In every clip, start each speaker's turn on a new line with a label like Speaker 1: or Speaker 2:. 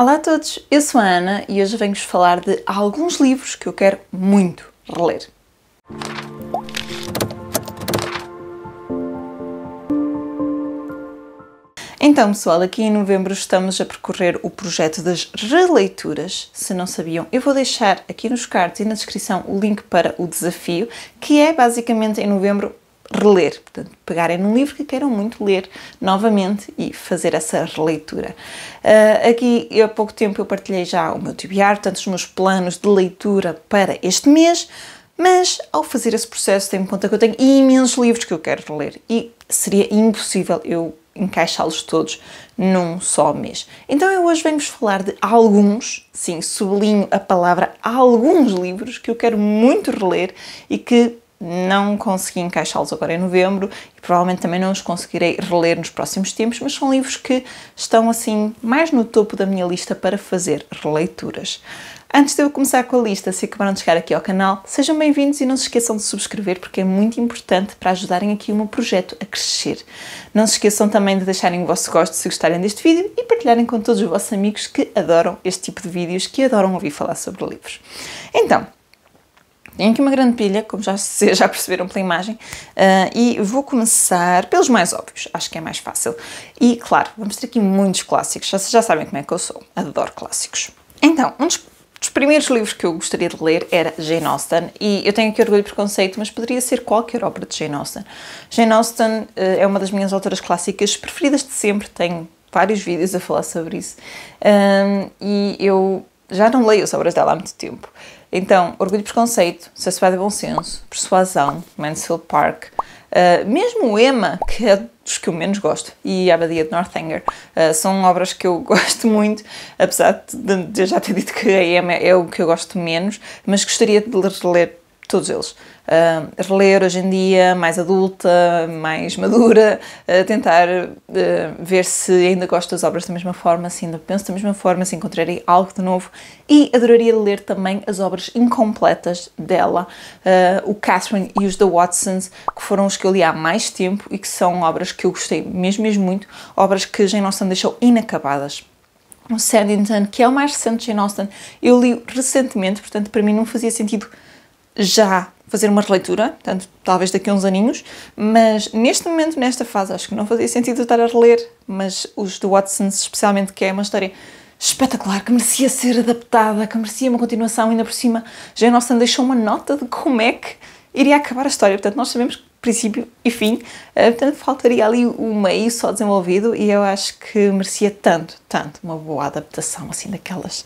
Speaker 1: Olá a todos, eu sou a Ana e hoje venho-vos falar de alguns livros que eu quero muito reler. Então, pessoal, aqui em novembro estamos a percorrer o projeto das releituras. Se não sabiam, eu vou deixar aqui nos cards e na descrição o link para o desafio, que é basicamente em novembro reler. Portanto, pegarem num livro que queiram muito ler novamente e fazer essa releitura. Uh, aqui, há pouco tempo, eu partilhei já o meu TBR, portanto, os meus planos de leitura para este mês. Mas ao fazer esse processo, tenho em conta que eu tenho imensos livros que eu quero ler e seria impossível eu encaixá-los todos num só mês. Então eu hoje venho-vos falar de alguns, sim, sublinho a palavra alguns livros que eu quero muito reler e que não consegui encaixá-los agora em novembro e provavelmente também não os conseguirei reler nos próximos tempos, mas são livros que estão assim mais no topo da minha lista para fazer releituras. Antes de eu começar com a lista, se acabaram de chegar aqui ao canal, sejam bem-vindos e não se esqueçam de subscrever porque é muito importante para ajudarem aqui o meu projeto a crescer. Não se esqueçam também de deixarem o vosso gosto se gostarem deste vídeo e partilharem com todos os vossos amigos que adoram este tipo de vídeos, que adoram ouvir falar sobre livros. Então, tenho aqui uma grande pilha, como já, já perceberam pela imagem, uh, e vou começar pelos mais óbvios, acho que é mais fácil. E claro, vamos ter aqui muitos clássicos, já, vocês já sabem como é que eu sou, adoro clássicos. Então, um dos, dos primeiros livros que eu gostaria de ler era Jane Austen, e eu tenho aqui orgulho e preconceito, mas poderia ser qualquer obra de Jane Austen. Jane Austen uh, é uma das minhas autoras clássicas preferidas de sempre, tenho vários vídeos a falar sobre isso, um, eh, e eu já não leio as obras dela há muito tempo. Então, Orgulho e Preconceito, Sociedade e Bom Senso, Persuasão, Mansfield Park, uh, mesmo o Emma, que é dos que eu menos gosto, e a Abadia de Northanger, uh, são obras que eu gosto muito, apesar de, de eu já ter dito que a Emma é o que eu gosto menos, mas gostaria de ler todos eles. Uh, ah, reler hoje em dia, mais adulta, mais madura, uh, tentar uh, ver se ainda gosto das obras da mesma forma, se ainda penso da mesma forma, se encontrarei algo de novo. E adoraria ler também as obras incompletas dela, ah, o Catherine e os The Watsons, que foram os que eu li há mais tempo e que são obras que eu gostei mesmo, mesmo muito, obras que Jane Austen deixou inacabadas o Sandington, que é o mais recente de Jane Austen, eu li recentemente, portanto para mim não fazia sentido já fazer uma releitura, portanto, talvez daqui a uns aninhos, mas neste momento, nesta fase, acho que não fazia sentido estar a reler, mas os do Watson, especialmente, que é uma história espetacular, que merecia ser adaptada, que merecia uma continuação, ainda por cima, Jane Austen deixou uma nota de como é que iria acabar a história, portanto, nós sabemos princípio e fim. Eh, portanto, faltaria ali o meio só desenvolvido e eu acho que merecia tanto, tanto uma boa adaptação, assim, daquelas.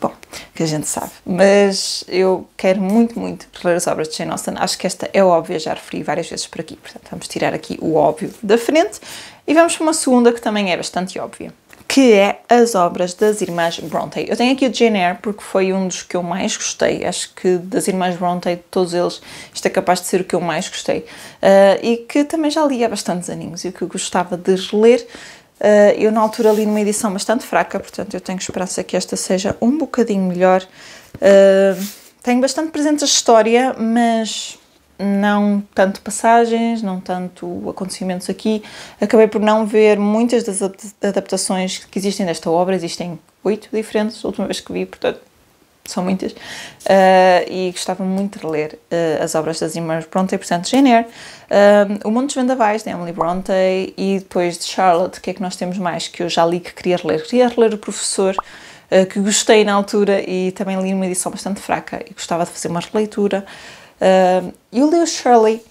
Speaker 1: Bom, que a gente sabe. Mas eu quero muito, muito ler as obras de Jane Austen. Acho que esta é óbvia, já referi várias vezes por aqui. Portanto, vamos tirar aqui o óbvio da frente e vamos para uma segunda que também é bastante óbvia que é as obras das irmãs Bronte. Eu tenho aqui o Jane Eyre porque foi um dos que eu mais gostei. Acho que das irmãs Bronte, de todos eles, isto é capaz de ser o que eu mais gostei. Uh, e que também já li há bastantes aninhos e o que eu gostava de reler. Uh, ah, eu na altura li numa edição bastante fraca, portanto eu tenho esperança que esta seja um bocadinho melhor. Uh, tenho bastante presente a história, mas não tanto passagens, não tanto acontecimentos aqui. Acabei por não ver muitas das adaptações que existem desta obra, existem oito diferentes, a última vez que vi, portanto, são muitas, uh, e gostava muito de ler uh, as obras das irmãs Bronte, portanto, Jane Eyre, ah, O Mundo dos Vendavais, de Emily Bronte, e depois de Charlotte, o que é que nós temos mais que eu já li que queria ler? Queria ler O Professor, uh, que gostei na altura, e também li numa edição bastante fraca, e gostava de fazer uma releitura, Uh, eu li o Shirley,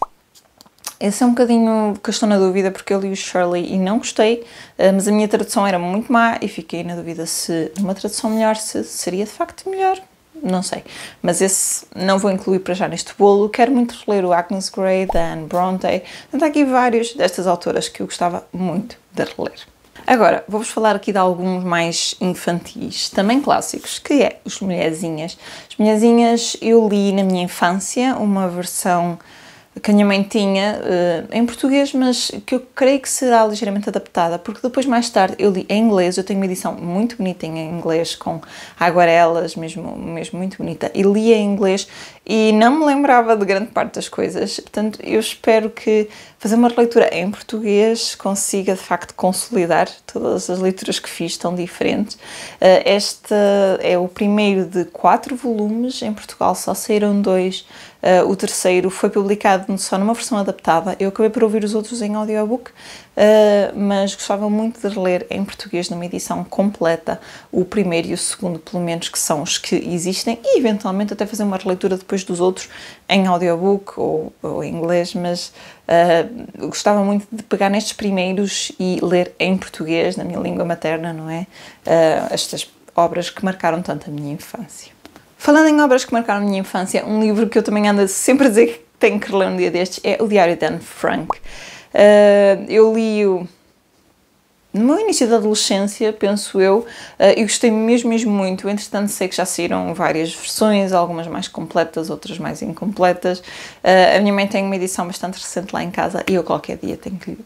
Speaker 1: esse é um bocadinho que estou na dúvida porque eu li o Shirley e não gostei, ah, mas a minha tradução era muito má e fiquei na dúvida se uma tradução melhor se seria de facto melhor. Não sei, mas esse não vou incluir para já neste bolo. Quero muito reler o Agnes Grey, da Anne Bronte. Portanto, há aqui vários destas autoras que eu gostava muito de reler. Agora, vou-vos falar aqui de alguns mais infantis, também clássicos, que é os Mulherzinhas. As Mulherzinhas eu li na minha infância, uma versão que a minha mãe tinha eh, em português, mas que eu creio que será ligeiramente adaptada, porque depois mais tarde eu li em inglês, eu tenho uma edição muito bonita em inglês, com aguarelas, mesmo, mesmo muito bonita, e li em inglês e não me lembrava de grande parte das coisas, portanto eu espero que fazer uma leitura em português consiga de facto consolidar todas as leituras que fiz, tão diferentes. Eh, este é o primeiro de quatro volumes, em Portugal só saíram dois, Uh, o terceiro foi publicado só numa versão adaptada. Eu acabei por ouvir os outros em audiobook, uh, mas gostava muito de ler em português numa edição completa o primeiro e o segundo, pelo menos, que são os que existem, e eventualmente até fazer uma releitura depois dos outros em audiobook ou, ou em inglês, mas uh, ah, gostava muito de pegar nestes primeiros e ler em português, na minha língua materna, não é? estas obras que marcaram tanto a minha infância. Falando em obras que marcaram a minha infância, um livro que eu também ando sempre a dizer que tenho que ler um dia destes é O Diário de Anne Frank. Uh, eu li-o no meu início da adolescência, penso eu, eh, e gostei mesmo, mesmo muito. Entretanto, sei que já saíram várias versões, algumas mais completas, outras mais incompletas. Eh, a minha mãe tem uma edição bastante recente lá em casa e eu qualquer dia tenho que,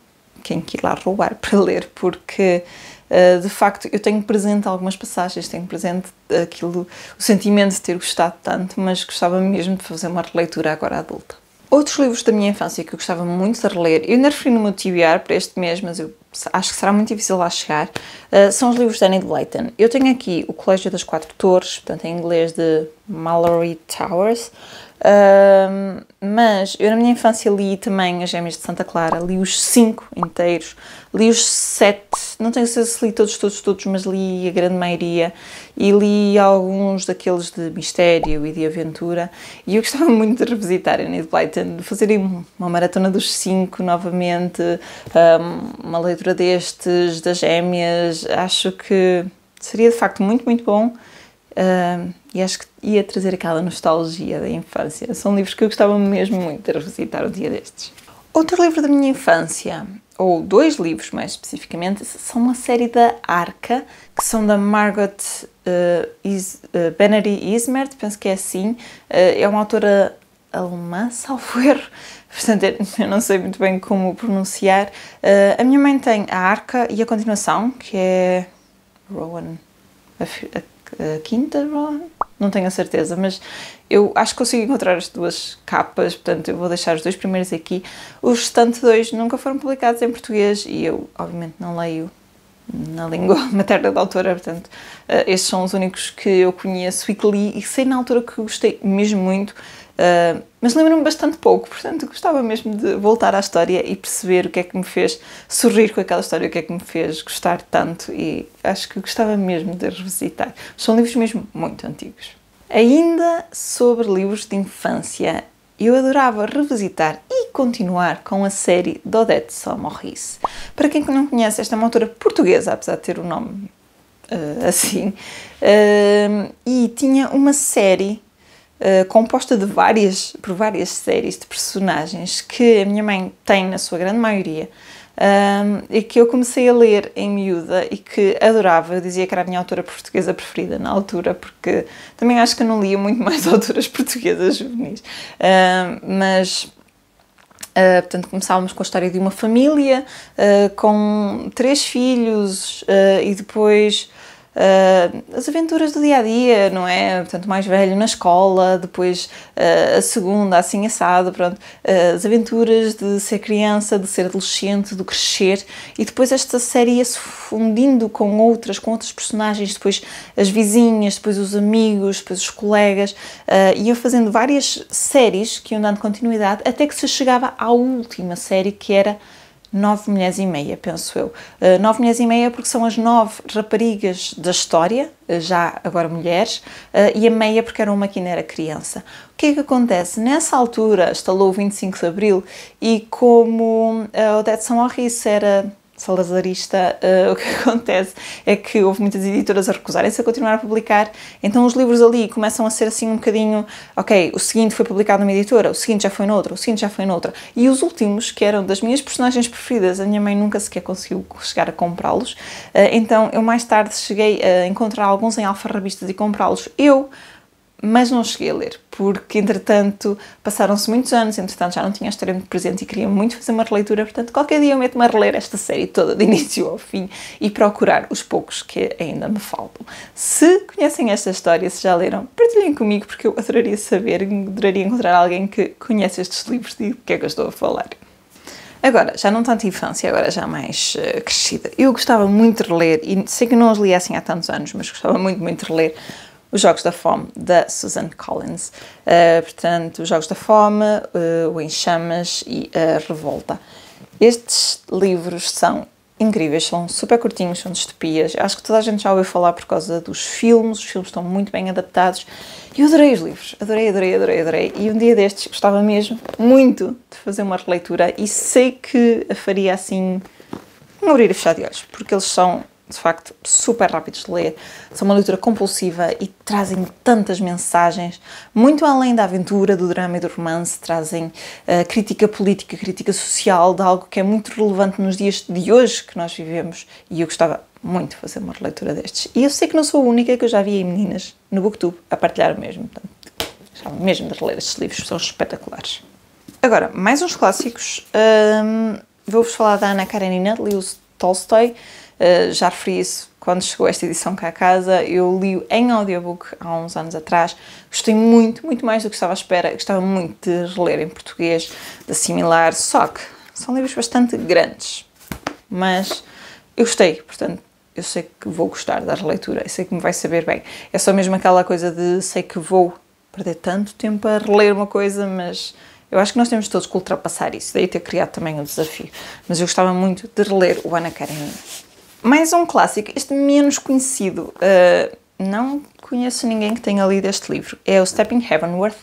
Speaker 1: tenho que ir lá roubar para ler, porque eh, de facto, eu tenho presente algumas passagens, tenho presente aquilo, o sentimento de ter gostado tanto, mas gostava mesmo de fazer uma releitura agora adulta. Outros livros da minha infância que eu gostava muito de reler, eu ainda referi no meu TBR para este mês, mas eu acho que será muito difícil lá chegar, eh, são os livros de Annie Leighton. Eu tenho aqui O Colégio das Quatro Torres, portanto em inglês de Mallory Towers, mas eu na minha infância li também As Gêmeas de Santa Clara, li os cinco inteiros, li os sete, não tenho certeza se li todos, todos, todos, mas li a grande maioria e li alguns daqueles de mistério e de aventura e eu gostava muito de revisitar Enid Blyton, de fazer uma maratona dos cinco novamente, um, uma leitura destes, das Gêmeas, acho que seria de facto muito, muito bom e acho que e a trazer aquela nostalgia da infância. São livros que eu gostava mesmo muito de recitar o dia destes. Outro livro da minha infância, ou dois livros mais especificamente, são uma série da Arca, que são da Margaret uh, eh, Is, uh, Ismert, penso que é assim. Uh, é uma autora alemã, salvo erro, portanto eu não sei muito bem como pronunciar. Uh, a minha mãe tem a Arca e a continuação, que é Rowan, a, a, a quinta Rowan? não tenho a certeza, mas eu acho que consigo encontrar as duas capas, portanto eu vou deixar os dois primeiros aqui. Os restantes dois nunca foram publicados em português e eu, obviamente, não leio na língua materna da autora, portanto, eh, estes são os únicos que eu conheço e que li e sei na altura que gostei mesmo muito. Ah, mas lembro-me bastante pouco, portanto gostava mesmo de voltar à história e perceber o que é que me fez sorrir com aquela história, o que é que me fez gostar tanto e acho que gostava mesmo de revisitar. São livros mesmo muito antigos. Ainda sobre livros de infância, eu adorava revisitar e continuar com a série de Odette Salmorris. Para quem não conhece, esta é uma autora portuguesa, apesar de ter o um nome uh, assim, uh, e tinha uma série eh, composta de várias, por várias séries de personagens que a minha mãe tem na sua grande maioria um, e que eu comecei a ler em miúda e que adorava. Eu dizia que era a minha autora portuguesa preferida na altura, porque também acho que não lia muito mais autoras portuguesas juvenis. Um, mas Uh, portanto, começávamos com a história de uma família uh, com três filhos uh, e depois uh, as aventuras do dia a dia, não é? Portanto, mais velho na escola, depois uh, a segunda, assim assado, pronto, uh, as aventuras de ser criança, de ser adolescente, do crescer e depois esta série ia se fundindo com outras, com outros personagens, depois as vizinhas, depois os amigos, depois os colegas, uh, ia fazendo várias séries que iam dando continuidade até que se chegava à última série que era nove mulheres e meia, penso eu. Uh, nove mulheres e meia porque são as nove raparigas da história, eh, já agora mulheres, uh, e a meia porque era uma que ainda era criança. O que é que acontece? Nessa altura, estalou o 25 de Abril e como a Odete São Horrice era salazarista, uh, o que acontece é que houve muitas editoras a recusarem-se a continuar a publicar, então os livros ali começam a ser assim um bocadinho, ok, o seguinte foi publicado numa editora, o seguinte já foi noutra, o seguinte já foi noutra, e os últimos, que eram das minhas personagens preferidas, a minha mãe nunca sequer conseguiu chegar a comprá-los, uh, então eu mais tarde cheguei a encontrar alguns em alfarrabistas e comprá-los. Eu, mas não cheguei a ler, porque entretanto passaram-se muitos anos, entretanto já não tinha a história muito presente e queria muito fazer uma releitura, portanto qualquer dia eu meto-me a reler esta série toda, de início ao fim, e procurar os poucos que ainda me faltam. Se conhecem esta história, se já leram, partilhem comigo, porque eu adoraria saber, adoraria encontrar alguém que conhece estes livros e do que é que eu estou a falar. Agora, já não tanto infância, agora já mais uh, crescida. Eu gostava muito de ler, e sei que não os li assim há tantos anos, mas gostava muito, muito de ler os Jogos da Fome, da Susan Collins. Uh, portanto, Os Jogos da Fome, uh, O Em Chamas e A Revolta. Estes livros são incríveis, são super curtinhos, são distopias. Acho que toda a gente já ouviu falar por causa dos filmes, os filmes estão muito bem adaptados. E eu adorei os livros, adorei, adorei, adorei, adorei. E um dia destes gostava mesmo muito de fazer uma releitura e sei que a faria assim, um abrir e fechar de olhos, porque eles são de facto super rápidos de ler, são uma leitura compulsiva e trazem tantas mensagens, muito além da aventura, do drama e do romance, trazem uh, crítica política, crítica social, de algo que é muito relevante nos dias de hoje que nós vivemos e eu gostava muito de fazer uma releitura destes. E eu sei que não sou a única que eu já vi meninas no Booktube a partilhar o mesmo, portanto, gostava mesmo de reler estes livros, são espetaculares. Agora, mais uns clássicos, um, vou-vos falar da Ana Karenina, de Tolstoy, Tolstói, eh, já referi isso quando chegou esta edição cá a casa. Eu li-o em audiobook há uns anos atrás. Gostei muito, muito mais do que estava à espera. Gostava muito de reler em português, de assimilar. Só que são livros bastante grandes. Mas eu gostei, portanto, eu sei que vou gostar da releitura, eu sei que me vai saber bem. É só mesmo aquela coisa de sei que vou perder tanto tempo a reler uma coisa, mas eu acho que nós temos todos que ultrapassar isso, daí ter criado também o desafio. Mas eu gostava muito de reler o Ana Karenina. Mais um clássico, este menos conhecido. Uh, não conheço ninguém que tenha lido este livro. É o Stepping Heavenworth,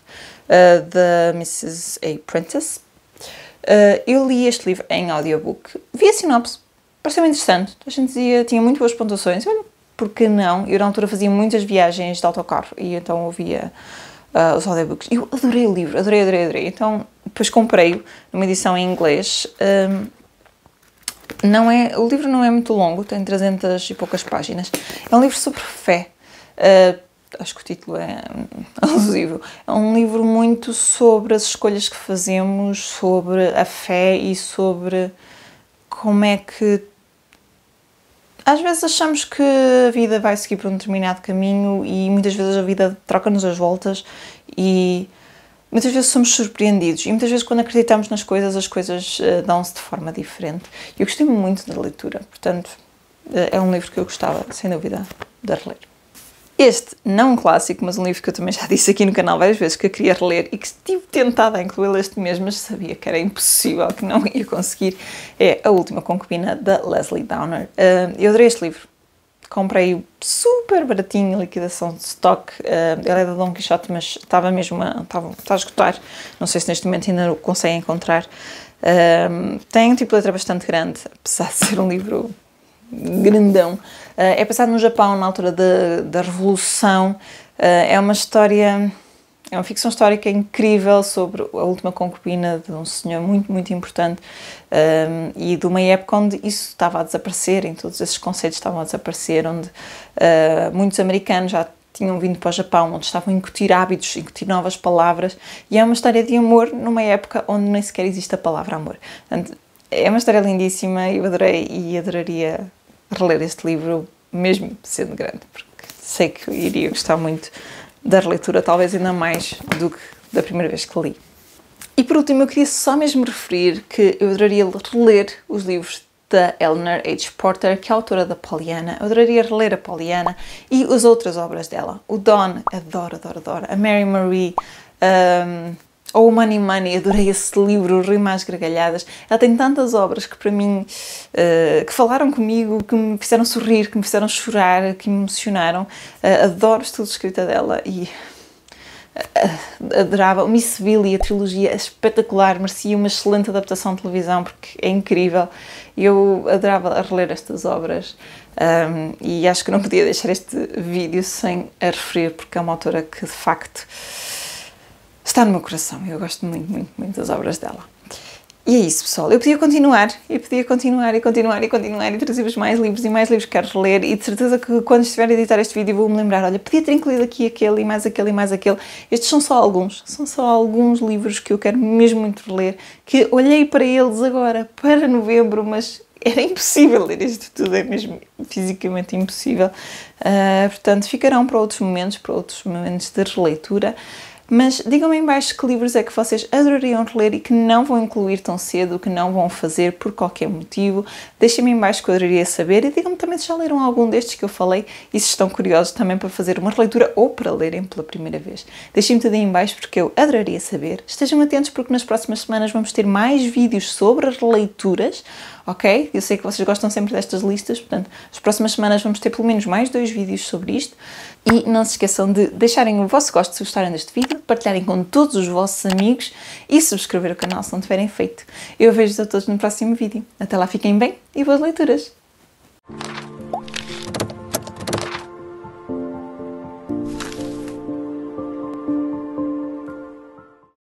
Speaker 1: uh, da Mrs. A. Prentice. Uh, eu li este livro em audiobook. Vi a sinopse, pareceu interessante. A gente dizia, tinha muito boas pontuações. Olha, por que não? Eu na altura fazia muitas viagens de autocarro e então ouvia uh, os audiobooks. Eu adorei o livro, adorei, adorei, adorei. Então depois comprei-o numa edição em inglês. Não é, o livro não é muito longo, tem 300 e poucas páginas. É um livro sobre fé. Uh, acho que o título é alusivo. É um livro muito sobre as escolhas que fazemos, sobre a fé e sobre como é que. Às vezes achamos que a vida vai seguir por um determinado caminho e muitas vezes a vida troca-nos as voltas e muitas vezes somos surpreendidos e muitas vezes quando acreditamos nas coisas, as coisas uh, dão-se de forma diferente. Eu gostei muito da leitura, portanto, uh, é um livro que eu gostava, sem dúvida, de reler. Este não um clássico, mas um livro que eu também já disse aqui no canal várias vezes que eu queria reler e que estive tentada a incluí-lo este mês, mas sabia que era impossível, que não ia conseguir, é A Última Concubina, da Leslie Downer. Uh, eu adorei este livro comprei super baratinho, liquidação de stock. Uh, ele é da Don Quixote, mas estava mesmo a, estava, está a esgotar. Não sei se neste momento ainda o conseguem encontrar. Uh, tem um tipo de letra bastante grande, apesar de ser um livro
Speaker 2: grandão.
Speaker 1: Uh, é passado no Japão, na altura da, da Revolução. é uma história é uma ficção histórica incrível sobre a última concubina de um senhor muito, muito importante um, e de uma época onde isso estava a desaparecer, em todos esses conceitos estavam a desaparecer, onde uh, muitos americanos já tinham vindo para o Japão, onde estavam a incutir hábitos, a incutir novas palavras, e é uma história de amor numa época onde nem sequer existe a palavra amor. Portanto, é uma história lindíssima, eu adorei e adoraria reler este livro, mesmo sendo grande, porque sei que iria gostar muito da releitura, talvez ainda mais do que da primeira vez que li. E por último, eu queria só mesmo referir que eu adoraria reler os livros da Eleanor H. Porter, que é autora da Poliana. Eu adoraria reler a Poliana e as outras obras dela. O Don, adoro, adoro, adoro. A Mary Marie, um, ou oh, Money Money, adorei esse livro, Rui Mais Gargalhadas. Ela tem tantas obras que para mim, uh, que falaram comigo, que me fizeram sorrir, que me fizeram chorar, que me emocionaram. Uh, adoro tudo estudo escrita dela e uh, adorava. Miss Billy, a trilogia é espetacular, merecia uma excelente adaptação de televisão porque é incrível. Eu adorava reler estas obras um, ehm, e acho que não podia deixar este vídeo sem a referir porque é uma autora que de facto está no meu coração. Eu gosto muito, muito, muito das obras dela. E é isso, pessoal. Eu podia continuar, e podia continuar, e continuar, e continuar, e trazer-vos mais livros e mais livros que quero ler, e de certeza que quando estiver a editar este vídeo vou-me lembrar, olha, podia ter incluído aqui aquele, e mais aquele, e mais aquele. Estes são só alguns, são só alguns livros que eu quero mesmo muito ler, que olhei para eles agora, para novembro, mas era impossível ler isto tudo, é mesmo fisicamente impossível. Uh, portanto, ficarão para outros momentos, para outros momentos de releitura. Mas digam-me em baixo que livros é que vocês adorariam reler e que não vão incluir tão cedo, que não vão fazer por qualquer motivo. Deixem-me em baixo que eu adoraria saber e digam-me também se já leram algum destes que eu falei e se estão curiosos também para fazer uma releitura ou para lerem pela primeira vez. Deixem-me tudo aí em baixo porque eu adoraria saber. Estejam atentos porque nas próximas semanas vamos ter mais vídeos sobre releituras ok? Eu sei que vocês gostam sempre destas listas, portanto, as próximas semanas vamos ter pelo menos mais dois vídeos sobre isto. E não se esqueçam de deixarem o vosso gosto se gostarem deste vídeo, partilharem com todos os vossos amigos e subscrever o canal se não tiverem feito. Eu vejo-vos a todos no próximo vídeo. Até lá, fiquem bem e boas leituras!